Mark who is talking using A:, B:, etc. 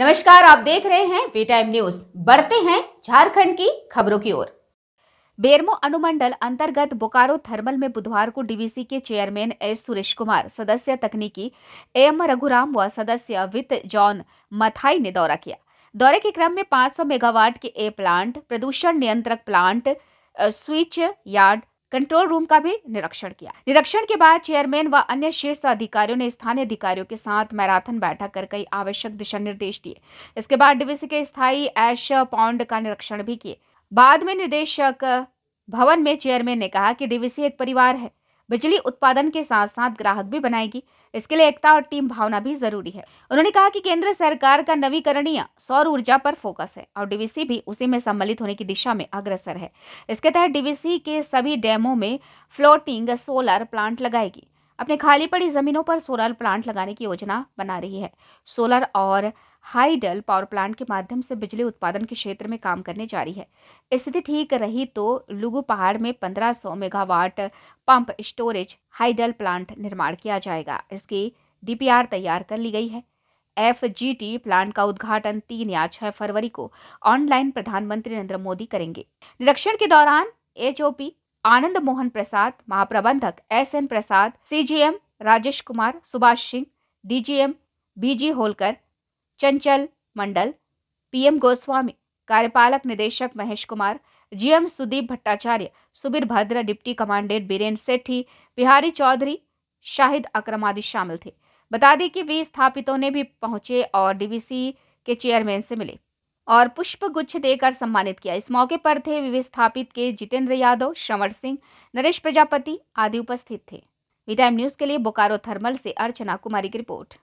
A: नमस्कार आप देख रहे हैं वी टाइम न्यूज बढ़ते हैं झारखंड की खबरों की ओर बेरमो अनुमंडल अंतर्गत बोकारो थर्मल में बुधवार को डीवीसी के चेयरमैन एस सुरेश कुमार सदस्य तकनीकी एम रघुराम व सदस्य वित्त जॉन मथाई ने दौरा किया दौरे के क्रम में 500 मेगावाट के ए प्लांट प्रदूषण नियंत्रक plant switch yard control room का भी निरीक्षण किया निरीक्षण के बाद चेयरमैन व अन्य शीर्ष अधिकारियों ने स्थानीय अधिकारियों के साथ मैराथन बैठक कर कई आवश्यक दिशा निर्देश दिए इसके बाद डीवीसी के स्थायी ऐश पॉन्ड का निरीक्षण भी किए बाद में निदेशक भवन में चेयरमैन ने कहा कि डीवीसी एक परिवार है बिजली उत्पादन के साथ साथ ग्राहक भी बनाएगी इसके लिए एकता और टीम भावना भी जरूरी है उन्होंने कहा कि केंद्र सरकार का नवीकरणीय सौर ऊर्जा पर फोकस है और डीवीसी भी उसी में सम्मिलित होने की दिशा में अग्रसर है इसके तहत डीवीसी के सभी डैमों में फ्लोटिंग सोलर प्लांट लगाएगी अपने खाली पड़ी जमीनों पर सोलर प्लांट लगाने की योजना बना रही है सोलर और हाईडल पावर प्लांट के माध्यम से बिजली उत्पादन के क्षेत्र में काम करने जा रही है स्थिति ठीक रही तो लुगु पहाड़ में 1500 megawatt pump storage hydel plant निर्माण किया जाएगा इसकी डीपीआर तैयार कर ली गई है एफ प्लांट का उद्घाटन तीन या छह फरवरी को ऑनलाइन प्रधानमंत्री नरेंद्र मोदी करेंगे निरीक्षण के दौरान एच आनंद मोहन प्रसाद महाप्रबंधक S N Prasad CGM Rajesh Kumar Subhash Singh DGM BG Holkar Chanchal Mandal PM Goswami कार्यपालक निदेशक Mahesh Kumar GM Sudeep Bhattacharya Subir Bhadra deputy commandant Birendra Sethi Bihari Chaudhary Shahid Akram आदि शामिल थे बता दें कि विस्थापितों स्थापितों ने भी पहुंचे और डीवीसी के चेयरमैन से मिले और पुष्प गुच्छ देकर सम्मानित किया इस मौके पर थे विस्थापित के जितेंद्र यादव श्रवण सिंह नरेश प्रजापति आदि उपस्थित थे वी टाइम न्यूज के लिए बोकारो थर्मल से अर्चना कुमारी की रिपोर्ट